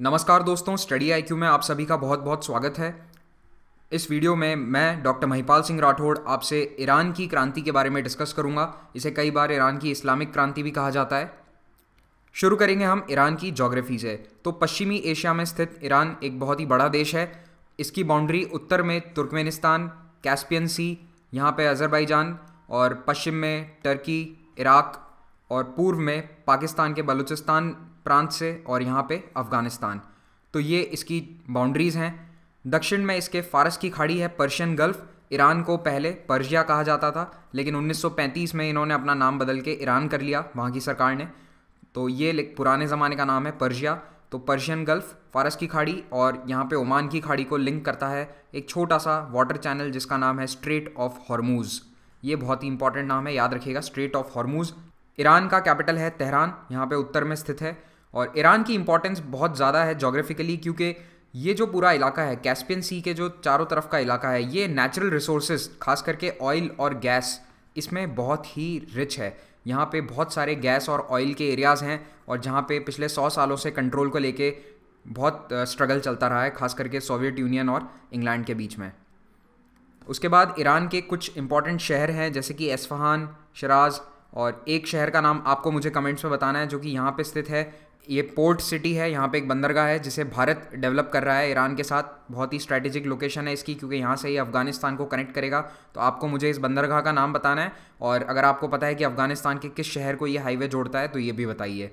नमस्कार दोस्तों स्टडी आई में आप सभी का बहुत बहुत स्वागत है इस वीडियो में मैं डॉक्टर महिपाल सिंह राठौड़ आपसे ईरान की क्रांति के बारे में डिस्कस करूंगा इसे कई बार ईरान की इस्लामिक क्रांति भी कहा जाता है शुरू करेंगे हम ईरान की जोग्राफी से तो पश्चिमी एशिया में स्थित ईरान एक बहुत ही बड़ा देश है इसकी बाउंड्री उत्तर में तुर्कमेनिस्तान कैस्पियन सी यहाँ पे अजरबैजान और पश्चिम में टर्की इराक और पूर्व में पाकिस्तान के बलूचिस्तान प्रांत से और यहाँ पे अफ़गानिस्तान तो ये इसकी बाउंड्रीज़ हैं दक्षिण में इसके फारस की खाड़ी है पर्शियन गल्फ़ ईरान को पहले पर्जिया कहा जाता था लेकिन 1935 में इन्होंने अपना नाम बदल के ईरान कर लिया वहाँ की सरकार ने तो ये पुराने ज़माने का नाम है पर्जिया तो पर्शियन गल्फ़ फारस की खाड़ी और यहाँ पे ओमान की खाड़ी को लिंक करता है एक छोटा सा वाटर चैनल जिसका नाम है स्ट्रेट ऑफ हॉर्मूज़ ये बहुत ही इंपॉर्टेंट नाम है याद रखिएगा स्ट्रेट ऑफ हॉर्मूज़ ईरान का कैपिटल है तेहरान यहाँ पे उत्तर में स्थित है और ईरान की इंपॉर्टेंस बहुत ज़्यादा है जोग्राफिकली क्योंकि ये जो पूरा इलाका है कैस्पियन सी के जो चारों तरफ का इलाका है ये नेचुरल रिसोर्सेज खास करके ऑयल और गैस इसमें बहुत ही रिच है यहाँ पे बहुत सारे गैस और ऑयल के एरियाज़ हैं और जहाँ पे पिछले सौ सालों से कंट्रोल को लेके बहुत स्ट्रगल चलता रहा है खास करके सोवियत यूनियन और इंग्लैंड के बीच में उसके बाद ईरान के कुछ इंपॉर्टेंट शहर हैं जैसे कि एसफहान शराज और एक शहर का नाम आपको मुझे कमेंट्स में बताना है जो कि यहाँ पे स्थित है ये पोर्ट सिटी है यहाँ पे एक बंदरगाह है जिसे भारत डेवलप कर रहा है ईरान के साथ बहुत ही स्ट्रैटेजिक लोकेशन है इसकी क्योंकि यहाँ से ही अफगानिस्तान को कनेक्ट करेगा तो आपको मुझे इस बंदरगाह का नाम बताना है और अगर आपको पता है कि अफगानिस्तान के किस शहर को ये हाईवे जोड़ता है तो ये भी बताइए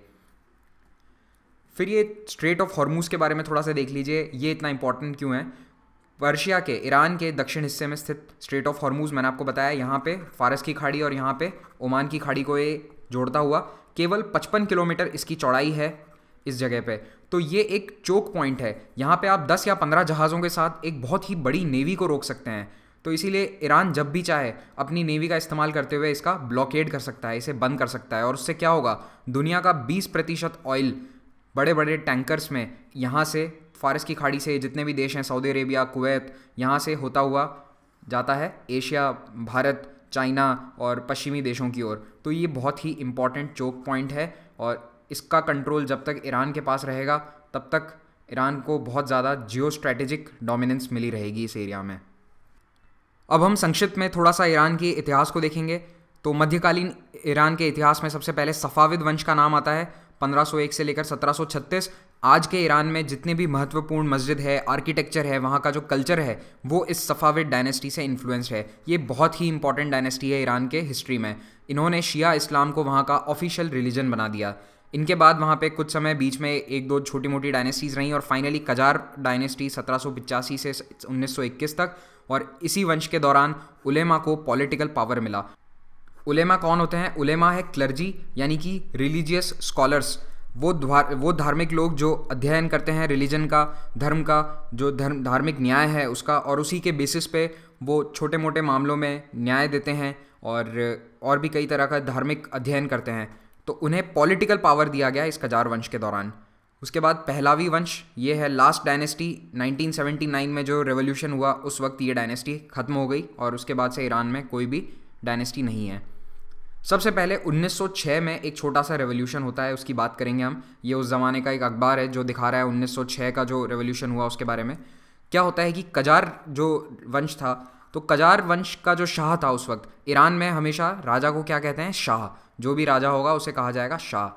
फिर ये स्ट्रेट ऑफ हॉर्मूज के बारे में थोड़ा सा देख लीजिए ये इतना इंपॉर्टेंट क्यों है पर्शिया के ईरान के दक्षिण हिस्से में स्थित स्ट्रेट ऑफ हॉर्मूज मैंने आपको बताया यहाँ पे फारस की खाड़ी और यहाँ पे ओमान की खाड़ी को ये जोड़ता हुआ केवल पचपन किलोमीटर इसकी चौड़ाई है इस जगह पे तो ये एक चोक पॉइंट है यहाँ पे आप 10 या 15 जहाज़ों के साथ एक बहुत ही बड़ी नेवी को रोक सकते हैं तो इसीलिए ईरान जब भी चाहे अपनी नेवी का इस्तेमाल करते हुए इसका ब्लॉकेड कर सकता है इसे बंद कर सकता है और उससे क्या होगा दुनिया का 20 प्रतिशत ऑयल बड़े बड़े टैंकर्स में यहाँ से फारस की खाड़ी से जितने भी देश हैं सऊदी अरेबिया कुवैत यहाँ से होता हुआ जाता है एशिया भारत चाइना और पश्चिमी देशों की ओर तो ये बहुत ही इम्पॉर्टेंट चोक पॉइंट है और इसका कंट्रोल जब तक ईरान के पास रहेगा तब तक ईरान को बहुत ज़्यादा जियो स्ट्रेटेजिक डोमिनेंस मिली रहेगी इस एरिया में अब हम संक्षिप्त में थोड़ा सा ईरान के इतिहास को देखेंगे तो मध्यकालीन ईरान के इतिहास में सबसे पहले सफ़ाविद वंश का नाम आता है 1501 से लेकर 1736 आज के ईरान में जितने भी महत्वपूर्ण मस्जिद है आर्किटेक्चर है वहाँ का जो कल्चर है वो इस सफ़ाविद डायनेस्टी से इन्फ्लुएंस्ड है ये बहुत ही इंपॉर्टेंट डायनेस्टी है ईरान के हिस्ट्री में इन्होंने शिया इस्लाम को वहाँ का ऑफिशियल रिलीजन बना दिया इनके बाद वहाँ पे कुछ समय बीच में एक दो छोटी मोटी डायनेस्टीज़ रहीं और फाइनली कजार डायनेस्टी सत्रह से 1921 तक और इसी वंश के दौरान उलेमा को पॉलिटिकल पावर मिला उलेमा कौन होते हैं उलेमा है क्लर्जी यानी कि रिलीजियस स्कॉलर्स वो वो धार्मिक लोग जो अध्ययन करते हैं रिलीजन का धर्म का जो धर्म धार्मिक न्याय है उसका और उसी के बेसिस पे वो छोटे मोटे मामलों में न्याय देते हैं और और भी कई तरह का धार्मिक अध्ययन करते हैं तो उन्हें पॉलिटिकल पावर दिया गया इस कजार वंश के दौरान उसके बाद पहलावी वंश ये है लास्ट डायनेस्टी 1979 में जो रेवोल्यूशन हुआ उस वक्त ये डायनेस्टी ख़त्म हो गई और उसके बाद से ईरान में कोई भी डायनेस्टी नहीं है सबसे पहले 1906 में एक छोटा सा रेवोल्यूशन होता है उसकी बात करेंगे हम ये उस ज़माने का एक अखबार है जो दिखा रहा है 1906 का जो रेवोल्यूशन हुआ उसके बारे में क्या होता है कि कजार जो वंश था तो कजार वंश का जो शाह था उस वक्त ईरान में हमेशा राजा को क्या कहते हैं शाह जो भी राजा होगा उसे कहा जाएगा शाह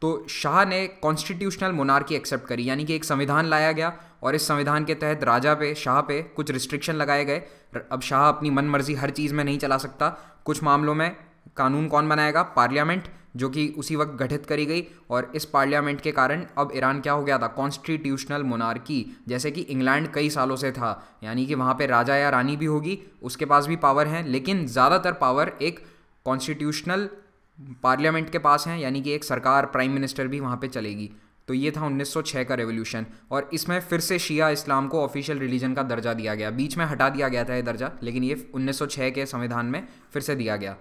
तो शाह ने कॉन्स्टिट्यूशनल मोनार्की एक्सेप्ट करी यानी कि एक संविधान लाया गया और इस संविधान के तहत राजा पे शाह पे कुछ रिस्ट्रिक्शन लगाए गए अब शाह अपनी मनमर्जी हर चीज़ में नहीं चला सकता कुछ मामलों में कानून कौन बनाएगा पार्लियामेंट जो कि उसी वक्त गठित करी गई और इस पार्लियामेंट के कारण अब ईरान क्या हो गया था कॉन्स्टिट्यूशनल मोनार्की जैसे कि इंग्लैंड कई सालों से था यानी कि वहाँ पे राजा या रानी भी होगी उसके पास भी पावर हैं लेकिन ज़्यादातर पावर एक कॉन्स्टिट्यूशनल पार्लियामेंट के पास हैं यानी कि एक सरकार प्राइम मिनिस्टर भी वहाँ पर चलेगी तो ये था 1906 का रेवोल्यूशन और इसमें फिर से शिया इस्लाम को ऑफिशियल रिलीजन का दर्जा दिया गया बीच में हटा दिया गया था ये दर्जा लेकिन ये 1906 के संविधान में फिर से दिया गया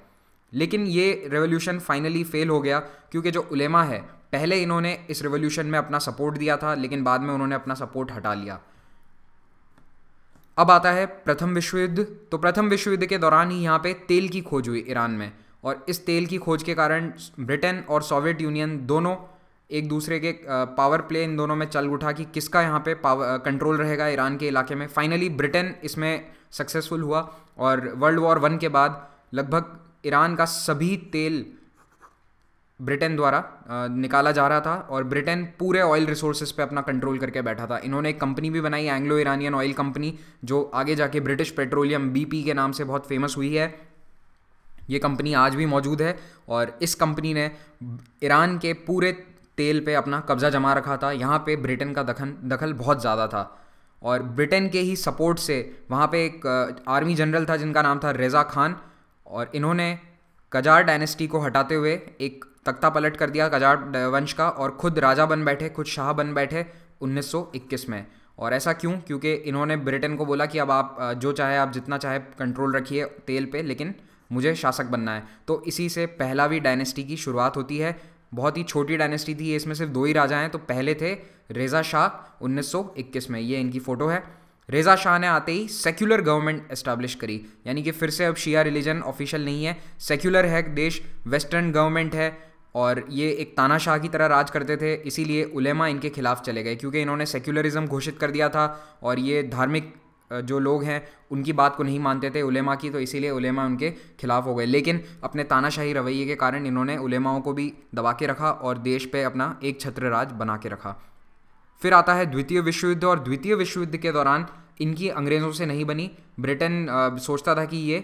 लेकिन ये रेवोल्यूशन फाइनली फेल हो गया क्योंकि जो उलेमा है पहले इन्होंने इस रेवोल्यूशन में अपना सपोर्ट दिया था लेकिन बाद में उन्होंने अपना सपोर्ट हटा लिया अब आता है प्रथम विश्व युद्ध तो प्रथम विश्व युद्ध के दौरान ही यहाँ पे तेल की खोज हुई ईरान में और इस तेल की खोज के कारण ब्रिटेन और सोवियत यूनियन दोनों एक दूसरे के पावर प्ले इन दोनों में चल उठा कि किसका यहाँ पे पावर कंट्रोल रहेगा ईरान के इलाके में फाइनली ब्रिटेन इसमें सक्सेसफुल हुआ और वर्ल्ड वॉर वन के बाद लगभग ईरान का सभी तेल ब्रिटेन द्वारा निकाला जा रहा था और ब्रिटेन पूरे ऑयल रिसोर्सेज पे अपना कंट्रोल करके बैठा था इन्होंने एक कंपनी भी बनाई एंग्लो ईरानियन ऑयल कंपनी जो आगे जाके ब्रिटिश पेट्रोलियम बीपी के नाम से बहुत फेमस हुई है ये कंपनी आज भी मौजूद है और इस कंपनी ने ईरान के पूरे तेल पे अपना कब्जा जमा रखा था यहाँ पे ब्रिटेन का दखन दखल बहुत ज़्यादा था और ब्रिटेन के ही सपोर्ट से वहाँ पे एक आर्मी जनरल था जिनका नाम था रेजा खान और इन्होंने कजार डायनेस्टी को हटाते हुए एक तख्ता पलट कर दिया कजार वंश का और खुद राजा बन बैठे खुद शाह बन बैठे 1921 में और ऐसा क्यों क्योंकि इन्होंने ब्रिटेन को बोला कि अब आप जो चाहे आप जितना चाहे कंट्रोल रखिए तेल पे लेकिन मुझे शासक बनना है तो इसी से पहला भी डायनेस्टी की शुरुआत होती है बहुत ही छोटी डायनेस्टी थी इसमें सिर्फ दो ही राजा हैं तो पहले थे रेजा शाह 1921 में ये इनकी फ़ोटो है रेज़ा शाह ने आते ही सेक्युलर गवर्नमेंट एस्टैब्लिश करी यानी कि फिर से अब शिया रिलीजन ऑफिशियल नहीं है सेक्युलर है देश वेस्टर्न गवर्नमेंट है और ये एक तानाशाह की तरह राज करते थे इसीलिए उलेमा इनके खिलाफ चले गए क्योंकि इन्होंने सेक्युलरिज्म घोषित कर दिया था और ये धार्मिक जो लोग हैं उनकी बात को नहीं मानते थे उलेमा की तो इसीलिए उलेमा उनके खिलाफ हो गए लेकिन अपने तानाशाही रवैये के कारण इन्होंने उलेमाओं को भी दबा के रखा और देश पे अपना एक छत्र राज बना के रखा फिर आता है द्वितीय विश्व युद्ध और द्वितीय विश्व युद्ध के दौरान इनकी अंग्रेज़ों से नहीं बनी ब्रिटेन सोचता था कि ये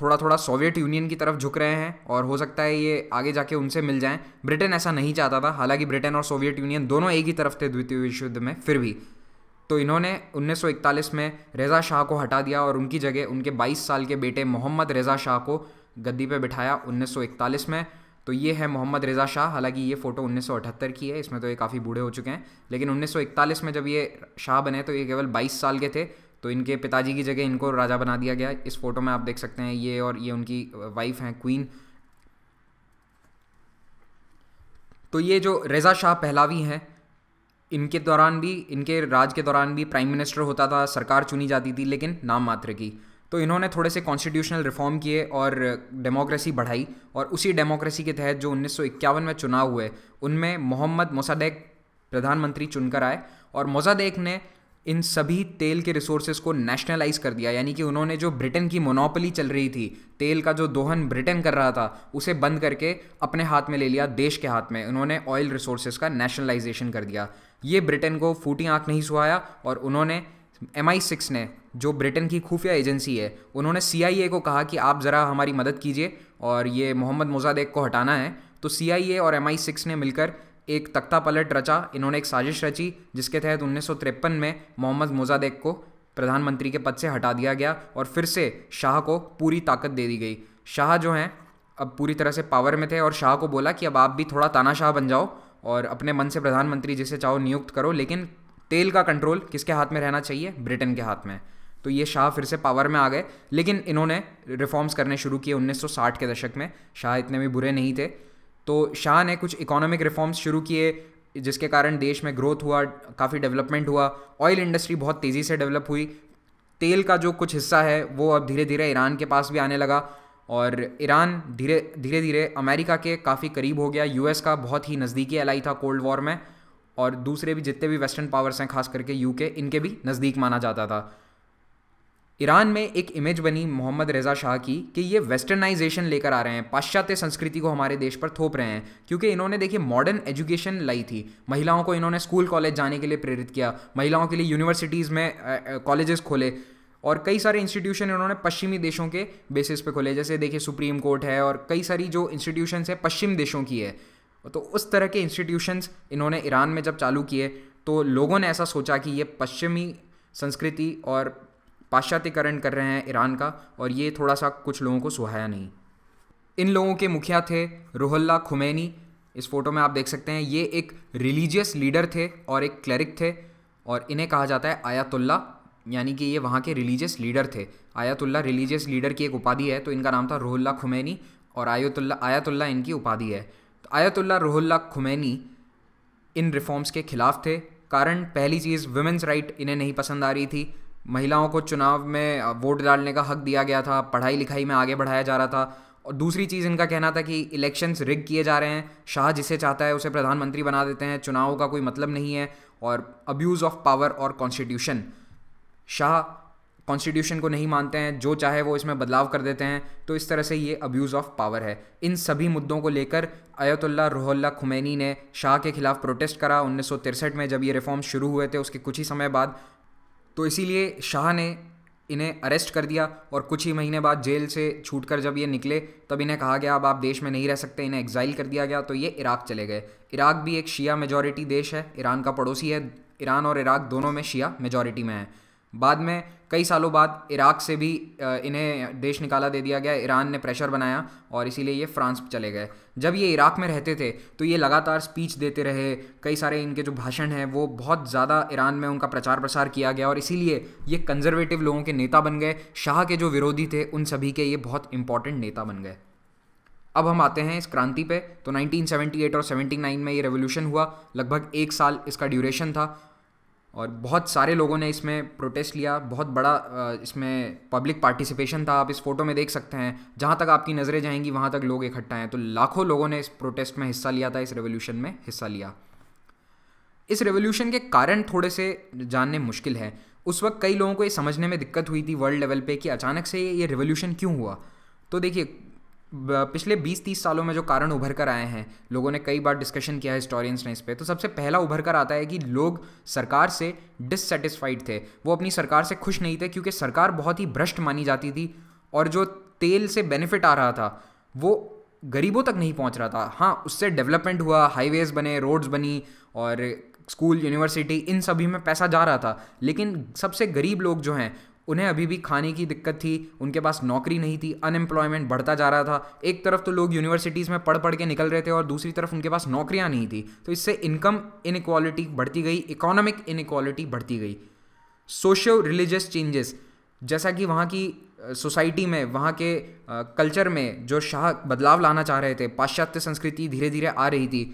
थोड़ा थोड़ा सोवियत यूनियन की तरफ झुक रहे हैं और हो सकता है ये आगे जाके उनसे मिल जाएं ब्रिटेन ऐसा नहीं चाहता था हालांकि ब्रिटेन और सोवियत यूनियन दोनों एक ही तरफ थे द्वितीय विश्व युद्ध में फिर भी तो इन्होंने 1941 में रेजा शाह को हटा दिया और उनकी जगह उनके 22 साल के बेटे मोहम्मद रेजा शाह को गद्दी पर बिठाया 1941 में तो ये है मोहम्मद रज़ा शाह हालांकि ये फ़ोटो 1978 की है इसमें तो ये काफ़ी बूढ़े हो चुके हैं लेकिन 1941 में जब ये शाह बने तो ये केवल 22 साल के थे तो इनके पिताजी की जगह इनको राजा बना दिया गया इस फोटो में आप देख सकते हैं ये और ये उनकी वाइफ हैं क्वीन तो ये जो रज़ा शाह पहलावी हैं इनके दौरान भी इनके राज के दौरान भी प्राइम मिनिस्टर होता था सरकार चुनी जाती थी लेकिन नाम मात्र की तो इन्होंने थोड़े से कॉन्स्टिट्यूशनल रिफॉर्म किए और डेमोक्रेसी बढ़ाई और उसी डेमोक्रेसी के तहत जो उन्नीस में चुनाव हुए उनमें मोहम्मद मोसादेक प्रधानमंत्री चुनकर आए और मोजादेक ने इन सभी तेल के रिसोर्सेज को नेशनलाइज कर दिया यानी कि उन्होंने जो ब्रिटेन की मोनोपली चल रही थी तेल का जो दोहन ब्रिटेन कर रहा था उसे बंद करके अपने हाथ में ले लिया देश के हाथ में उन्होंने ऑयल रिसोर्सेज का नेशनलाइजेशन कर दिया ये ब्रिटेन को फूटी आँख नहीं सुहाया और उन्होंने एम आई सिक्स ने जो ब्रिटेन की खुफिया एजेंसी है उन्होंने सी को कहा कि आप ज़रा हमारी मदद कीजिए और ये मोहम्मद मोजादेक को हटाना है तो सी और एम ने मिलकर एक तख्ता पलट रचा इन्होंने एक साजिश रची जिसके तहत उन्नीस में मोहम्मद मोजादेक को प्रधानमंत्री के पद से हटा दिया गया और फिर से शाह को पूरी ताकत दे दी गई शाह जो हैं अब पूरी तरह से पावर में थे और शाह को बोला कि अब आप भी थोड़ा तानाशाह बन जाओ और अपने मन से प्रधानमंत्री जिसे चाहो नियुक्त करो लेकिन तेल का कंट्रोल किसके हाथ में रहना चाहिए ब्रिटेन के हाथ में तो ये शाह फिर से पावर में आ गए लेकिन इन्होंने रिफॉर्म्स करने शुरू किए 1960 के दशक में शाह इतने भी बुरे नहीं थे तो शाह ने कुछ इकोनॉमिक रिफॉर्म्स शुरू किए जिसके कारण देश में ग्रोथ हुआ काफ़ी डेवलपमेंट हुआ ऑयल इंडस्ट्री बहुत तेज़ी से डेवलप हुई तेल का जो कुछ हिस्सा है वो अब धीरे धीरे ईरान के पास भी आने लगा और ईरान धीरे धीरे धीरे अमेरिका के काफ़ी करीब हो गया यूएस का बहुत ही नज़दीकी एलाई था कोल्ड वॉर में और दूसरे भी जितने भी वेस्टर्न पावर्स हैं खास करके यूके इनके भी नज़दीक माना जाता था ईरान में एक इमेज बनी मोहम्मद रजा शाह की कि ये वेस्टर्नाइजेशन लेकर आ रहे हैं पाश्चात्य संस्कृति को हमारे देश पर थोप रहे हैं क्योंकि इन्होंने देखिए मॉडर्न एजुकेशन लाई थी महिलाओं को इन्होंने स्कूल कॉलेज जाने के लिए प्रेरित किया महिलाओं के लिए यूनिवर्सिटीज़ में कॉलेजेस खोले और कई सारे इंस्टीट्यूशन इन्होंने पश्चिमी देशों के बेसिस पे खोले जैसे देखिए सुप्रीम कोर्ट है और कई सारी जो इंस्टीट्यूशन है पश्चिम देशों की है तो उस तरह के इंस्टीट्यूशंस इन्होंने ईरान में जब चालू किए तो लोगों ने ऐसा सोचा कि ये पश्चिमी संस्कृति और पाश्चात्यकरण कर रहे हैं ईरान का और ये थोड़ा सा कुछ लोगों को सुहाया नहीं इन लोगों के मुखिया थे रोहल्ला खुमैनी इस फोटो में आप देख सकते हैं ये एक रिलीजियस लीडर थे और एक क्लरिक थे और इन्हें कहा जाता है आयातुल्ला यानी कि ये वहाँ के रिलीजियस लीडर थे आयातुल्ला रिलीजियस लीडर की एक उपाधि है तो इनका नाम था रोहल्ला खुमैनी और आयतुल्ला आयातुल्ला इनकी उपाधि है तो आयतुल्ला रोहल्ला खुमैनी इन रिफॉर्म्स के खिलाफ थे कारण पहली चीज़ वुमेंस राइट इन्हें नहीं पसंद आ रही थी महिलाओं को चुनाव में वोट डालने का हक दिया गया था पढ़ाई लिखाई में आगे बढ़ाया जा रहा था और दूसरी चीज़ इनका कहना था कि इलेक्शंस रिग किए जा रहे हैं शाह जिसे चाहता है उसे प्रधानमंत्री बना देते हैं चुनाव का कोई मतलब नहीं है और अब्यूज़ ऑफ पावर और कॉन्स्टिट्यूशन शाह कॉन्स्टिट्यूशन को नहीं मानते हैं जो चाहे वो इसमें बदलाव कर देते हैं तो इस तरह से ये अब्यूज़ ऑफ पावर है इन सभी मुद्दों को लेकर अयतुल्ला रोहल्ला खुमैनी ने शाह के खिलाफ प्रोटेस्ट करा उन्नीस में जब ये रिफॉर्म शुरू हुए थे उसके कुछ ही समय बाद तो इसीलिए शाह ने इन्हें अरेस्ट कर दिया और कुछ ही महीने बाद जेल से छूट कर जब ये निकले तब इन्हें कहा गया अब आप देश में नहीं रह सकते इन्हें एग्जाइल कर दिया गया तो ये इराक चले गए इराक भी एक शिया मेजॉरिटी देश है ईरान का पड़ोसी है ईरान और इराक दोनों में शिया मेजॉरिटी में है बाद में कई सालों बाद इराक से भी इन्हें देश निकाला दे दिया गया ईरान ने प्रेशर बनाया और इसीलिए ये फ्रांस चले गए जब ये इराक में रहते थे तो ये लगातार स्पीच देते रहे कई सारे इनके जो भाषण हैं वो बहुत ज़्यादा ईरान में उनका प्रचार प्रसार किया गया और इसीलिए ये कंजर्वेटिव लोगों के नेता बन गए शाह के जो विरोधी थे उन सभी के ये बहुत इंपॉर्टेंट नेता बन गए अब हम आते हैं इस क्रांति पे तो 1978 और 79 में ये रेवोल्यूशन हुआ लगभग एक साल इसका ड्यूरेशन था और बहुत सारे लोगों ने इसमें प्रोटेस्ट लिया बहुत बड़ा इसमें पब्लिक पार्टिसिपेशन था आप इस फोटो में देख सकते हैं जहाँ तक आपकी नज़रें जाएंगी वहाँ तक लोग इकट्ठा हैं तो लाखों लोगों ने इस प्रोटेस्ट में हिस्सा लिया था इस रेवोल्यूशन में हिस्सा लिया इस रेवोल्यूशन के कारण थोड़े से जानने मुश्किल है उस वक्त कई लोगों को ये समझने में दिक्कत हुई थी वर्ल्ड लेवल पे कि अचानक से ये रेवोल्यूशन क्यों हुआ तो देखिए पिछले 20-30 सालों में जो कारण उभर कर आए हैं लोगों ने कई बार डिस्कशन किया है हिस्टोरियंस ने इस पर तो सबसे पहला उभर कर आता है कि लोग सरकार से डिससेटिस्फाइड थे वो अपनी सरकार से खुश नहीं थे क्योंकि सरकार बहुत ही भ्रष्ट मानी जाती थी और जो तेल से बेनिफिट आ रहा था वो गरीबों तक नहीं पहुंच रहा था हाँ उससे डेवलपमेंट हुआ हाईवेज़ बने रोड्स बनी और स्कूल यूनिवर्सिटी इन सभी में पैसा जा रहा था लेकिन सबसे गरीब लोग जो हैं उन्हें अभी भी खाने की दिक्कत थी उनके पास नौकरी नहीं थी अनएम्प्लॉयमेंट बढ़ता जा रहा था एक तरफ तो लोग यूनिवर्सिटीज़ में पढ़ पढ़ के निकल रहे थे और दूसरी तरफ उनके पास नौकरियाँ नहीं थी तो इससे इनकम इनक्वालिटी बढ़ती गई इकोनॉमिक इनक्वालिटी बढ़ती गई सोशो रिलीजियस चेंजेस जैसा कि वहाँ की सोसाइटी में वहाँ के कल्चर में जो शाह बदलाव लाना चाह रहे थे पाश्चात्य संस्कृति धीरे धीरे आ रही थी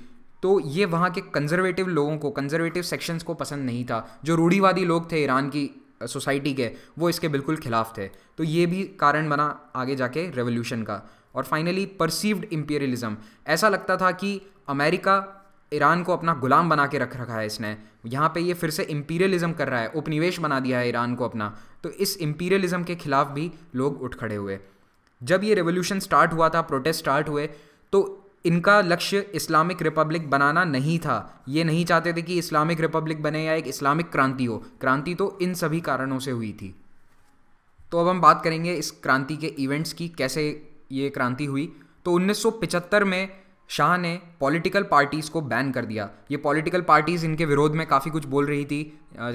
तो ये वहाँ के कंजर्वेटिव लोगों को कंजर्वेटिव सेक्शंस को पसंद नहीं था जो रूढ़ीवादी लोग थे ईरान की सोसाइटी के वो इसके बिल्कुल खिलाफ थे तो ये भी कारण बना आगे जाके रेवोल्यूशन का और फाइनली परसीव्ड इम्पीरियलिज्म ऐसा लगता था कि अमेरिका ईरान को अपना गुलाम बना के रख रखा है इसने यहाँ पे ये फिर से इम्पीरियलिज्म कर रहा है उपनिवेश बना दिया है ईरान को अपना तो इस इम्पीरियलिज्म के खिलाफ भी लोग उठ खड़े हुए जब ये रेवोल्यूशन स्टार्ट हुआ था प्रोटेस्ट स्टार्ट हुए तो इनका लक्ष्य इस्लामिक रिपब्लिक बनाना नहीं था ये नहीं चाहते थे कि इस्लामिक रिपब्लिक बने या एक इस्लामिक क्रांति हो क्रांति तो इन सभी कारणों से हुई थी तो अब हम बात करेंगे इस क्रांति के इवेंट्स की कैसे ये क्रांति हुई तो 1975 में शाह ने पॉलिटिकल पार्टीज़ को बैन कर दिया ये पॉलिटिकल पार्टीज़ इनके विरोध में काफ़ी कुछ बोल रही थी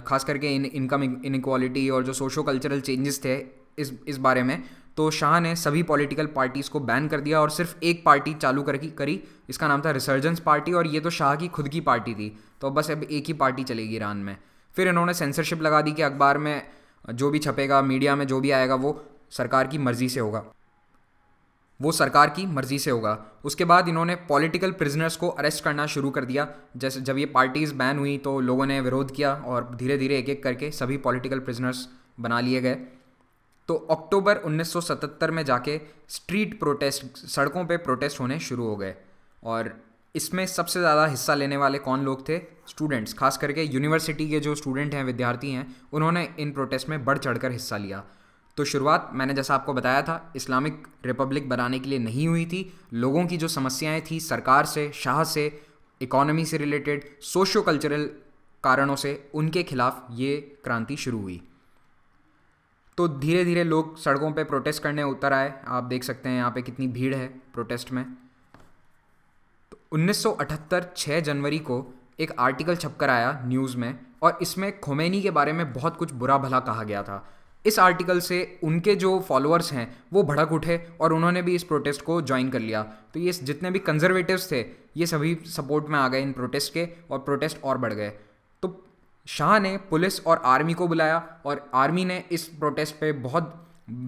खास करके इन इनकम इनक्वालिटी और जो सोशो कल्चरल चेंजेस थे इस इस बारे में तो शाह ने सभी पॉलिटिकल पार्टीज़ को बैन कर दिया और सिर्फ एक पार्टी चालू करके करी इसका नाम था रिसर्जेंस पार्टी और ये तो शाह की खुद की पार्टी थी तो बस अब एक ही पार्टी चलेगी ईरान में फिर इन्होंने सेंसरशिप लगा दी कि अखबार में जो भी छपेगा मीडिया में जो भी आएगा वो सरकार की मर्ज़ी से होगा वो सरकार की मर्ज़ी से होगा उसके बाद इन्होंने पॉलिटिकल प्रिजनर्स को अरेस्ट करना शुरू कर दिया जैसे जब ये पार्टीज़ बैन हुई तो लोगों ने विरोध किया और धीरे धीरे एक एक करके सभी पॉलिटिकल प्रिजनर्स बना लिए गए तो अक्टूबर 1977 में जाके स्ट्रीट प्रोटेस्ट सड़कों पे प्रोटेस्ट होने शुरू हो गए और इसमें सबसे ज़्यादा हिस्सा लेने वाले कौन लोग थे स्टूडेंट्स खास करके यूनिवर्सिटी के जो स्टूडेंट हैं विद्यार्थी हैं उन्होंने इन प्रोटेस्ट में बढ़ चढ़कर हिस्सा लिया तो शुरुआत मैंने जैसा आपको बताया था इस्लामिक रिपब्लिक बनाने के लिए नहीं हुई थी लोगों की जो समस्याएं थी सरकार से शाह से इकोनॉमी से रिलेटेड सोशो कल्चरल कारणों से उनके खिलाफ ये क्रांति शुरू हुई तो धीरे धीरे लोग सड़कों पे प्रोटेस्ट करने उतर आए आप देख सकते हैं यहाँ पे कितनी भीड़ है प्रोटेस्ट में तो 1978 6 जनवरी को एक आर्टिकल छपकर आया न्यूज़ में और इसमें खोमेनी के बारे में बहुत कुछ बुरा भला कहा गया था इस आर्टिकल से उनके जो फॉलोअर्स हैं वो भड़क उठे और उन्होंने भी इस प्रोटेस्ट को ज्वाइन कर लिया तो ये जितने भी कंजर्वेटिव्स थे ये सभी सपोर्ट में आ गए इन प्रोटेस्ट के और प्रोटेस्ट और बढ़ गए शाह ने पुलिस और आर्मी को बुलाया और आर्मी ने इस प्रोटेस्ट पे बहुत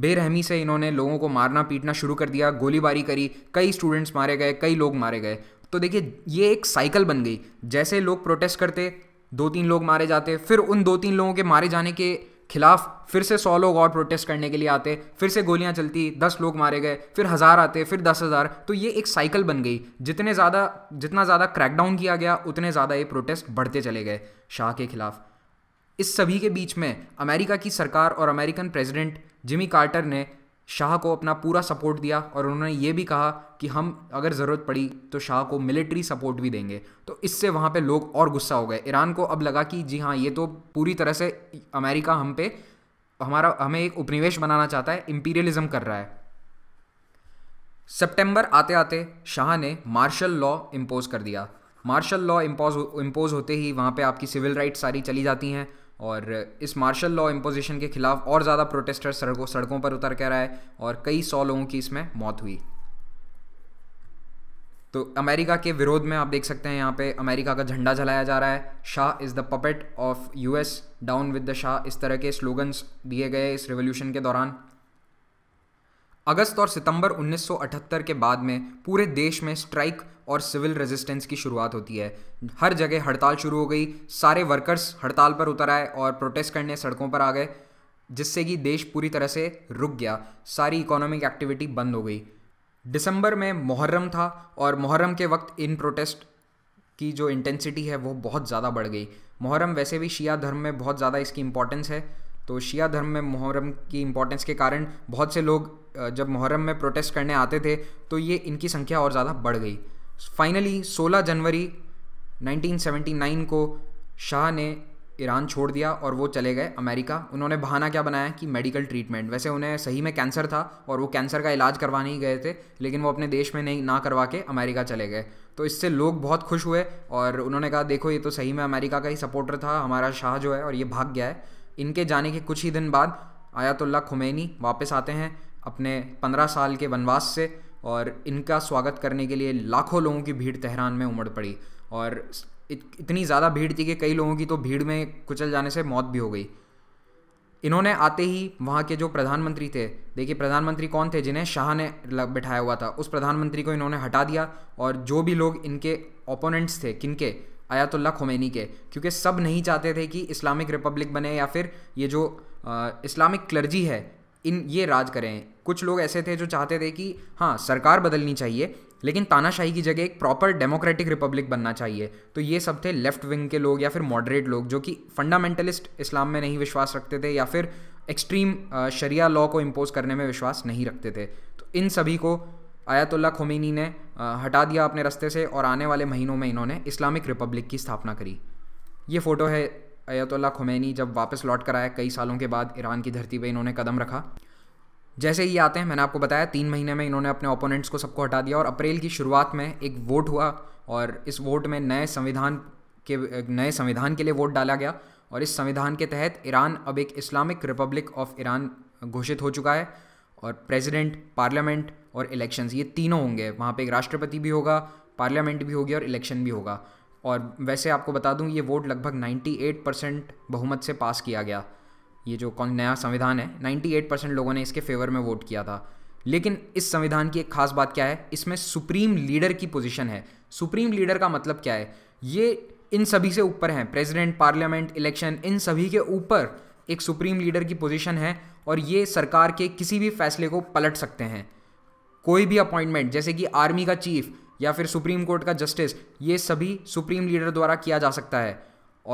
बेरहमी से इन्होंने लोगों को मारना पीटना शुरू कर दिया गोलीबारी करी कई स्टूडेंट्स मारे गए कई लोग मारे गए तो देखिए ये एक साइकिल बन गई जैसे लोग प्रोटेस्ट करते दो तीन लोग मारे जाते फिर उन दो तीन लोगों के मारे जाने के खिलाफ फिर से सौ लोग और प्रोटेस्ट करने के लिए आते फिर से गोलियां चलती दस लोग मारे गए फिर हज़ार आते फिर दस हज़ार तो ये एक साइकिल बन गई जितने ज़्यादा जितना ज़्यादा क्रैकडाउन किया गया उतने ज़्यादा ये प्रोटेस्ट बढ़ते चले गए शाह के खिलाफ इस सभी के बीच में अमेरिका की सरकार और अमेरिकन प्रेसिडेंट जिमी कार्टर ने शाह को अपना पूरा सपोर्ट दिया और उन्होंने ये भी कहा कि हम अगर ज़रूरत पड़ी तो शाह को मिलिट्री सपोर्ट भी देंगे तो इससे वहाँ पे लोग और गुस्सा हो गए ईरान को अब लगा कि जी हाँ ये तो पूरी तरह से अमेरिका हम पे हमारा हमें एक उपनिवेश बनाना चाहता है इम्पीरियलिज्म कर रहा है सितंबर आते आते शाह ने मार्शल लॉ इम्पोज कर दिया मार्शल लॉ इम्पोज इम्पोज होते ही वहाँ पे आपकी सिविल राइट्स सारी चली जाती हैं और इस मार्शल लॉ इम्पोजिशन के खिलाफ और ज़्यादा प्रोटेस्टर सड़कों सड़कों पर उतर कर आए और कई सौ लोगों की इसमें मौत हुई तो अमेरिका के विरोध में आप देख सकते हैं यहाँ पे अमेरिका का झंडा जलाया जा रहा है Shah is the puppet of US down with the Shah इस तरह के स्लोगन्स दिए गए इस रेवोल्यूशन के दौरान अगस्त और सितंबर 1978 के बाद में पूरे देश में स्ट्राइक और सिविल रेजिस्टेंस की शुरुआत होती है हर जगह हड़ताल शुरू हो गई सारे वर्कर्स हड़ताल पर उतर आए और प्रोटेस्ट करने सड़कों पर आ गए जिससे कि देश पूरी तरह से रुक गया सारी इकोनॉमिक एक्टिविटी बंद हो गई दिसंबर में मुहर्रम था और मुहर्रम के वक्त इन प्रोटेस्ट की जो इंटेंसिटी है वो बहुत ज़्यादा बढ़ गई मुहर्रम वैसे भी शिया धर्म में बहुत ज़्यादा इसकी इम्पोर्टेंस है तो शिया धर्म में मुहर्रम की इम्पोर्टेंस के कारण बहुत से लोग जब मुहर्रम में प्रोटेस्ट करने आते थे तो ये इनकी संख्या और ज़्यादा बढ़ गई फाइनली 16 जनवरी 1979 को शाह ने ईरान छोड़ दिया और वो चले गए अमेरिका उन्होंने बहाना क्या बनाया कि मेडिकल ट्रीटमेंट वैसे उन्हें सही में कैंसर था और वो कैंसर का इलाज करवाने ही गए थे लेकिन वो अपने देश में नहीं ना करवा के अमेरिका चले गए तो इससे लोग बहुत खुश हुए और उन्होंने कहा देखो ये तो सही में अमेरिका का ही सपोर्टर था हमारा शाह जो है और ये भाग गया है इनके जाने के कुछ ही दिन बाद आयातुल्ला खुमैनी वापस आते हैं अपने पंद्रह साल के वनवास से और इनका स्वागत करने के लिए लाखों लोगों की भीड़ तेहरान में उमड़ पड़ी और इतनी ज़्यादा भीड़ थी कि कई लोगों की तो भीड़ में कुचल जाने से मौत भी हो गई इन्होंने आते ही वहाँ के जो प्रधानमंत्री थे देखिए प्रधानमंत्री कौन थे जिन्हें शाह ने बिठाया हुआ था उस प्रधानमंत्री को इन्होंने हटा दिया और जो भी लोग इनके ओपोनेंट्स थे किनके आयातुल्ला खुमैनी के क्योंकि सब नहीं चाहते थे कि इस्लामिक रिपब्लिक बने या फिर ये जो इस्लामिक क्लर्जी है इन ये राज करें कुछ लोग ऐसे थे जो चाहते थे कि हाँ सरकार बदलनी चाहिए लेकिन तानाशाही की जगह एक प्रॉपर डेमोक्रेटिक रिपब्लिक बनना चाहिए तो ये सब थे लेफ्ट विंग के लोग या फिर मॉडरेट लोग जो कि फंडामेंटलिस्ट इस्लाम में नहीं विश्वास रखते थे या फिर एक्सट्रीम शरिया लॉ को इम्पोज करने में विश्वास नहीं रखते थे तो इन सभी को आयतुल्ला खोमिनी ने हटा दिया अपने रास्ते से और आने वाले महीनों में इन्होंने इस्लामिक रिपब्लिक की स्थापना करी ये फ़ोटो है अयतुल्ला खुमैनी जब वापस लौट कर आया कई सालों के बाद ईरान की धरती पर इन्होंने कदम रखा जैसे ही आते हैं मैंने आपको बताया तीन महीने में इन्होंने अपने ओपोनेंट्स को सबको हटा दिया और अप्रैल की शुरुआत में एक वोट हुआ और इस वोट में नए संविधान के नए संविधान के लिए वोट डाला गया और इस संविधान के तहत ईरान अब एक इस्लामिक रिपब्लिक ऑफ ईरान घोषित हो चुका है और प्रेसिडेंट पार्लियामेंट और इलेक्शंस ये तीनों होंगे वहाँ पे एक राष्ट्रपति भी होगा पार्लियामेंट भी होगी और इलेक्शन भी होगा और वैसे आपको बता दूं ये वोट लगभग 98 परसेंट बहुमत से पास किया गया ये जो कौन नया संविधान है 98 परसेंट लोगों ने इसके फेवर में वोट किया था लेकिन इस संविधान की एक खास बात क्या है इसमें सुप्रीम लीडर की पोजीशन है सुप्रीम लीडर का मतलब क्या है ये इन सभी से ऊपर हैं प्रेसिडेंट पार्लियामेंट इलेक्शन इन सभी के ऊपर एक सुप्रीम लीडर की पोजीशन है और ये सरकार के किसी भी फैसले को पलट सकते हैं कोई भी अपॉइंटमेंट जैसे कि आर्मी का चीफ या फिर सुप्रीम कोर्ट का जस्टिस ये सभी सुप्रीम लीडर द्वारा किया जा सकता है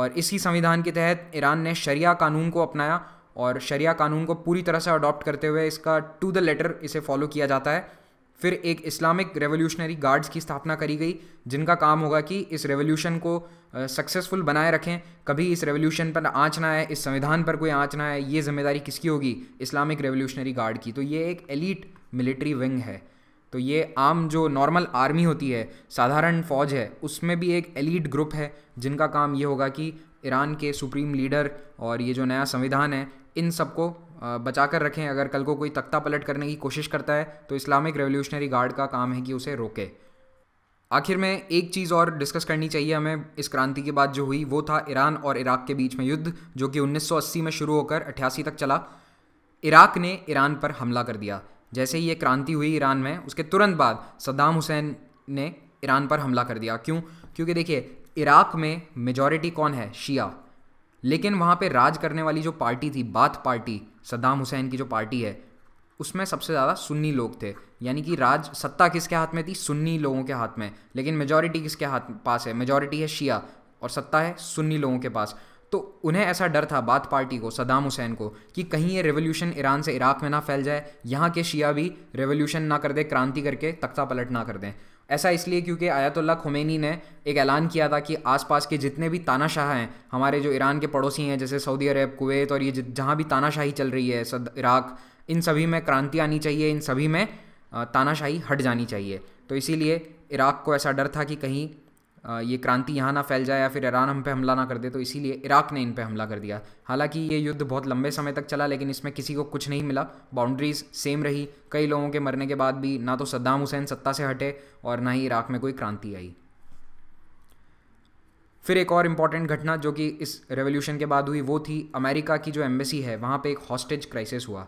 और इसी संविधान के तहत ईरान ने शरिया कानून को अपनाया और शरिया कानून को पूरी तरह से अडॉप्ट करते हुए इसका टू द लेटर इसे फॉलो किया जाता है फिर एक इस्लामिक रेवोल्यूशनरी गार्ड्स की स्थापना करी गई जिनका काम होगा कि इस रेवोल्यूशन को सक्सेसफुल बनाए रखें कभी इस रेवोल्यूशन पर आँच ना आए इस संविधान पर कोई आँच ना आए ये जिम्मेदारी किसकी होगी इस्लामिक रेवोल्यूशनरी गार्ड की तो ये एक एलिट मिलिट्री विंग है तो ये आम जो नॉर्मल आर्मी होती है साधारण फौज है उसमें भी एक एलिट ग्रुप है जिनका काम ये होगा कि ईरान के सुप्रीम लीडर और ये जो नया संविधान है इन सबको बचा कर रखें अगर कल को कोई तख्ता पलट करने की कोशिश करता है तो इस्लामिक रेवोल्यूशनरी गार्ड का काम है कि उसे रोके आखिर में एक चीज़ और डिस्कस करनी चाहिए हमें इस क्रांति के बाद जो हुई वो था ईरान और इराक के बीच में युद्ध जो कि 1980 में शुरू होकर अट्ठासी तक चला इराक ने ईरान पर हमला कर दिया जैसे ही ये क्रांति हुई ईरान में उसके तुरंत बाद सद्दाम हुसैन ने ईरान पर हमला कर दिया क्यों क्योंकि देखिए इराक में मेजॉरिटी कौन है शिया लेकिन वहाँ पे राज करने वाली जो पार्टी थी बाथ पार्टी सद्दाम हुसैन की जो पार्टी है उसमें सबसे ज़्यादा सुन्नी लोग थे यानी कि राज सत्ता किसके हाथ में थी सुन्नी लोगों के हाथ में लेकिन मेजोरिटी किसके हाथ पास है मेजोरिटी है शिया और सत्ता है सुन्नी लोगों के पास तो उन्हें ऐसा डर था बात पार्टी को सदाम हुसैन को कि कहीं ये रेवोल्यूशन ईरान से इराक में ना फैल जाए यहाँ के शिया भी रेवोल्यूशन ना कर दे क्रांति करके तख्ता पलट ना कर दें ऐसा इसलिए क्योंकि आयतुल्ला खुमैनी ने एक ऐलान किया था कि आसपास के जितने भी तानाशाह हैं हमारे जो ईरान के पड़ोसी हैं जैसे सऊदी अरब कुवैत और ये जहाँ भी तानाशाही चल रही है सद इराक इन सभी में क्रांति आनी चाहिए इन सभी में तानाशाही हट जानी चाहिए तो इसीलिए इराक को ऐसा डर था कि कहीं ये क्रांति यहाँ ना फैल जाए या फिर ईरान हम पे हमला ना कर दे तो इसीलिए इराक ने इन पे हमला कर दिया हालांकि ये युद्ध बहुत लंबे समय तक चला लेकिन इसमें किसी को कुछ नहीं मिला बाउंड्रीज सेम रही कई लोगों के मरने के बाद भी ना तो सद्दाम हुसैन सत्ता से हटे और ना ही इराक में कोई क्रांति आई फिर एक और इम्पॉर्टेंट घटना जो कि इस रेवोल्यूशन के बाद हुई वो थी अमेरिका की जो एम्बेसी है वहाँ पर एक हॉस्टेज क्राइसिस हुआ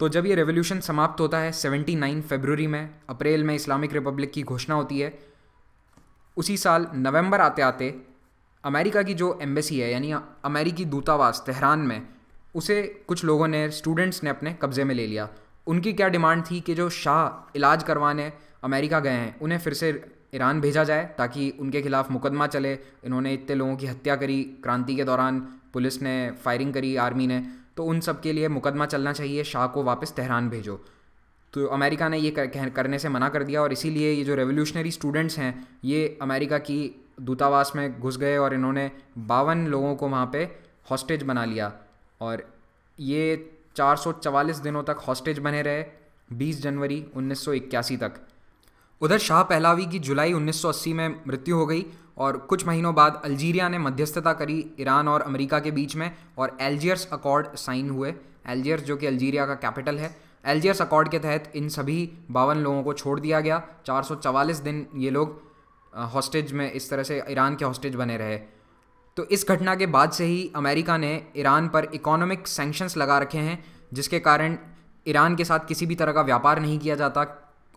तो जब ये रेवोल्यूशन समाप्त होता है 79 फरवरी में अप्रैल में इस्लामिक रिपब्लिक की घोषणा होती है उसी साल नवंबर आते आते अमेरिका की जो एम्बेसी है यानी अमेरिकी दूतावास तेहरान में उसे कुछ लोगों ने स्टूडेंट्स ने अपने कब्ज़े में ले लिया उनकी क्या डिमांड थी कि जो शाह इलाज करवाने अमेरिका गए हैं उन्हें फिर से ईरान भेजा जाए ताकि उनके खिलाफ मुकदमा चले इन्होंने इतने लोगों की हत्या करी क्रांति के दौरान पुलिस ने फायरिंग करी आर्मी ने तो उन सब के लिए मुकदमा चलना चाहिए शाह को वापस तेहरान भेजो तो अमेरिका ने ये करने से मना कर दिया और इसीलिए ये जो रेवोल्यूशनरी स्टूडेंट्स हैं ये अमेरिका की दूतावास में घुस गए और इन्होंने बावन लोगों को वहाँ पे हॉस्टेज बना लिया और ये 444 दिनों तक हॉस्टेज बने रहे 20 जनवरी 1981 तक उधर शाह पहलावी की जुलाई 1980 में मृत्यु हो गई और कुछ महीनों बाद अल्जीरिया ने मध्यस्थता करी ईरान और अमेरिका के बीच में और एल्जियर्स अकॉर्ड साइन हुए एल्जियर्स जो कि अल्जीरिया का कैपिटल है एलजीएस अकॉर्ड के तहत इन सभी बावन लोगों को छोड़ दिया गया चार दिन ये लोग हॉस्टेज में इस तरह से ईरान के हॉस्टेज बने रहे तो इस घटना के बाद से ही अमेरिका ने ईरान पर इकोनॉमिक सेंक्शंस लगा रखे हैं जिसके कारण ईरान के साथ किसी भी तरह का व्यापार नहीं किया जाता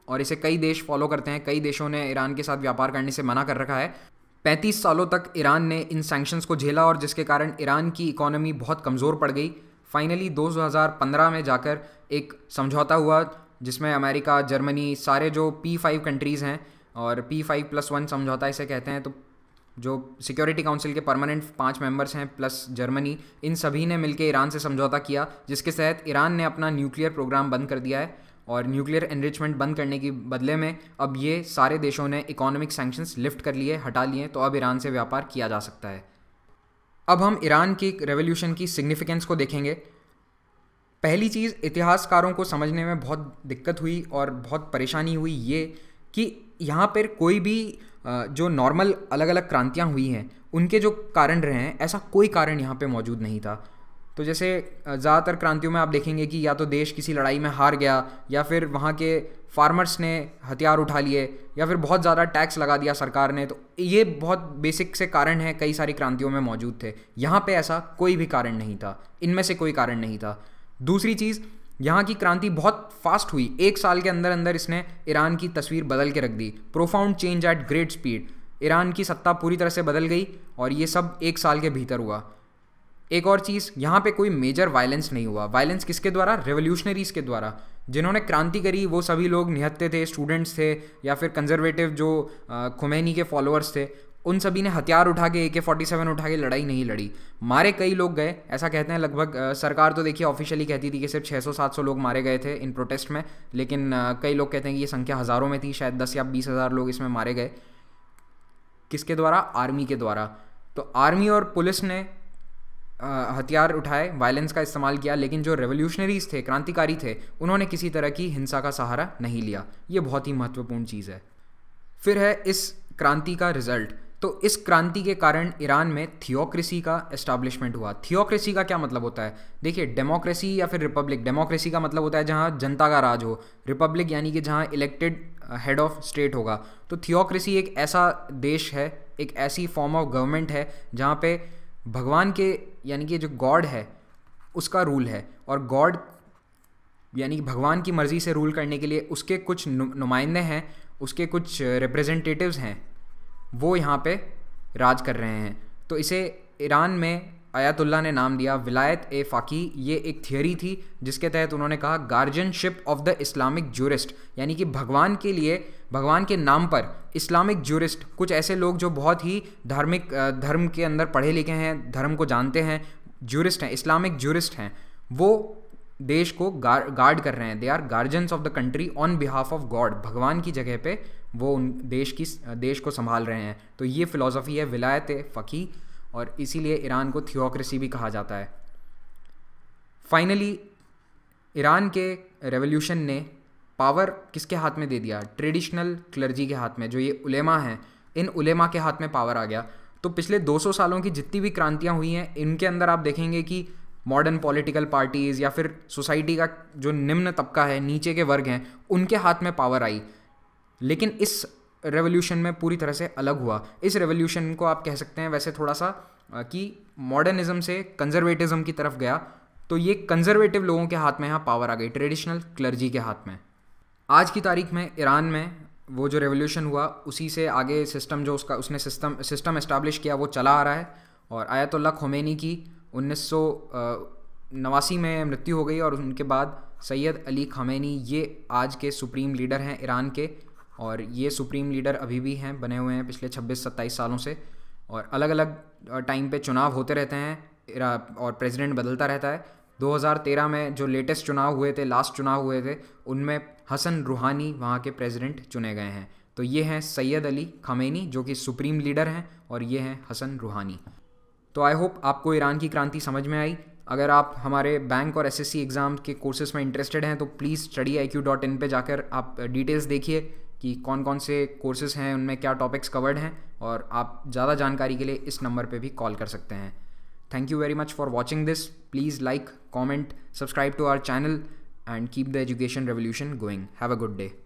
और इसे कई देश फॉलो करते हैं कई देशों ने ईरान के साथ व्यापार करने से मना कर रखा है 35 सालों तक ईरान ने इन सैंक्शंस को झेला और जिसके कारण ईरान की इकोनॉमी बहुत कमज़ोर पड़ गई फाइनली 2015 में जाकर एक समझौता हुआ जिसमें अमेरिका जर्मनी सारे जो पी फाइव कंट्रीज़ हैं और पी फाइव प्लस वन समझौता इसे कहते हैं तो जो सिक्योरिटी काउंसिल के परमानेंट पांच मेंबर्स हैं प्लस जर्मनी इन सभी ने मिलकर ईरान से समझौता किया जिसके तहत ईरान ने अपना न्यूक्लियर प्रोग्राम बंद कर दिया है और न्यूक्लियर एनरिचमेंट बंद करने के बदले में अब ये सारे देशों ने इकोनॉमिक सैंक्शंस लिफ्ट कर लिए हटा लिए तो अब ईरान से व्यापार किया जा सकता है अब हम ईरान की रेवोल्यूशन की सिग्निफिकेंस को देखेंगे पहली चीज़ इतिहासकारों को समझने में बहुत दिक्कत हुई और बहुत परेशानी हुई ये कि यहाँ पर कोई भी जो नॉर्मल अलग अलग क्रांतियाँ हुई हैं उनके जो कारण रहे हैं ऐसा कोई कारण यहाँ पे मौजूद नहीं था तो जैसे ज़्यादातर क्रांतियों में आप देखेंगे कि या तो देश किसी लड़ाई में हार गया या फिर वहाँ के फार्मर्स ने हथियार उठा लिए या फिर बहुत ज़्यादा टैक्स लगा दिया सरकार ने तो ये बहुत बेसिक से कारण हैं कई सारी क्रांतियों में मौजूद थे यहाँ पे ऐसा कोई भी कारण नहीं था इनमें से कोई कारण नहीं था दूसरी चीज़ यहाँ की क्रांति बहुत फास्ट हुई एक साल के अंदर अंदर इसने ईरान की तस्वीर बदल के रख दी profound change at great speed Iran की सत्ता पूरी तरह से बदल गई और ये सब एक साल के भीतर हुआ एक और चीज़ यहाँ पे कोई मेजर वायलेंस नहीं हुआ वायलेंस किसके द्वारा रेवोल्यूशनरीज के द्वारा जिन्होंने क्रांति करी वो सभी लोग निहत्ते थे स्टूडेंट्स थे या फिर कंजर्वेटिव जो खुमैनी के फॉलोअर्स थे उन सभी ने हथियार उठा के ए के फोर्टी सेवन उठा के लड़ाई नहीं लड़ी मारे कई लोग गए ऐसा कहते हैं लगभग सरकार तो देखिए ऑफिशियली कहती थी कि सिर्फ 600-700 लोग मारे गए थे इन प्रोटेस्ट में लेकिन कई लोग कहते हैं कि ये संख्या हज़ारों में थी शायद दस या बीस हज़ार लोग इसमें मारे गए किसके द्वारा आर्मी के द्वारा तो आर्मी और पुलिस ने हथियार उठाए वायलेंस का इस्तेमाल किया लेकिन जो रेवोल्यूशनरीज थे क्रांतिकारी थे उन्होंने किसी तरह की हिंसा का सहारा नहीं लिया ये बहुत ही महत्वपूर्ण चीज़ है फिर है इस क्रांति का रिजल्ट तो इस क्रांति के कारण ईरान में थियोक्रेसी का एस्टैब्लिशमेंट हुआ थियोक्रेसी का क्या मतलब होता है देखिए डेमोक्रेसी या फिर रिपब्लिक डेमोक्रेसी का मतलब होता है जहाँ जनता का राज हो रिपब्लिक यानी कि जहाँ इलेक्टेड हेड ऑफ स्टेट होगा तो थियोक्रेसी एक ऐसा देश है एक ऐसी फॉर्म ऑफ गवर्नमेंट है जहाँ पे भगवान के यानी कि जो गॉड है उसका रूल है और गॉड यानी कि भगवान की मर्ज़ी से रूल करने के लिए उसके कुछ नुमाइंदे हैं उसके कुछ रिप्रेजेंटेटिव्स uh, हैं वो यहाँ पे राज कर रहे हैं तो इसे ईरान में आयातुल्ला ने नाम दिया विलायत ए फ़ाकी ये एक थियोरी थी जिसके तहत उन्होंने कहा guardianship of the Islamic jurist यानी कि भगवान के लिए भगवान के नाम पर इस्लामिक जूरिस्ट कुछ ऐसे लोग जो बहुत ही धार्मिक धर्म के अंदर पढ़े लिखे हैं धर्म को जानते हैं जूरिस्ट हैं इस्लामिक जूरिस्ट हैं वो देश को गार, गार्ड कर रहे हैं they are guardians of the country on behalf of God भगवान की जगह पे वो उन देश की देश को संभाल रहे हैं तो ये फिलोसफी है विलायत फ़की और इसीलिए ईरान को थियोक्रेसी भी कहा जाता है फाइनली ईरान के रेवोल्यूशन ने पावर किसके हाथ में दे दिया ट्रेडिशनल क्लर्जी के हाथ में जो ये उलेमा हैं इन उलेमा के हाथ में पावर आ गया तो पिछले 200 सालों की जितनी भी क्रांतियाँ हुई हैं इनके अंदर आप देखेंगे कि मॉडर्न पॉलिटिकल पार्टीज़ या फिर सोसाइटी का जो निम्न तबका है नीचे के वर्ग हैं उनके हाथ में पावर आई लेकिन इस रेवोल्यूशन में पूरी तरह से अलग हुआ इस रेवोल्यूशन को आप कह सकते हैं वैसे थोड़ा सा कि मॉडर्निज्म से कंजर्वेटिज्म की तरफ गया तो ये कंजर्वेटिव लोगों के हाथ में यहाँ पावर आ गई ट्रेडिशनल क्लर्जी के हाथ में आज की तारीख में ईरान में वो जो रेवोल्यूशन हुआ उसी से आगे सिस्टम जो उसका उसने सिस्टम सिस्टम इस्टेब्लिश किया वो चला आ रहा है और आयतुल्ला खोमेनी की उन्नीस नवासी में मृत्यु हो गई और उनके बाद सैयद अली खमेनी ये आज के सुप्रीम लीडर हैं ईरान के और ये सुप्रीम लीडर अभी भी हैं बने हुए हैं पिछले 26-27 सालों से और अलग अलग टाइम पे चुनाव होते रहते हैं और प्रेसिडेंट बदलता रहता है 2013 में जो लेटेस्ट चुनाव हुए थे लास्ट चुनाव हुए थे उनमें हसन रूहानी वहाँ के प्रेसिडेंट चुने गए हैं तो ये हैं सैयद अली खमैनी जो कि सुप्रीम लीडर हैं और ये हैं हसन रूहानी तो आई होप आपको ईरान की क्रांति समझ में आई अगर आप हमारे बैंक और एस एग्ज़ाम के कोर्सेज में इंटरेस्टेड हैं तो please study I Q dot in पर जाकर आप डिटेल्स देखिए कि कौन कौन से कोर्सेज हैं उनमें क्या टॉपिक्स कवर्ड हैं और आप ज़्यादा जानकारी के लिए इस नंबर पे भी कॉल कर सकते हैं thank you very much for watching this please like comment subscribe to our channel and keep the education revolution going have a good day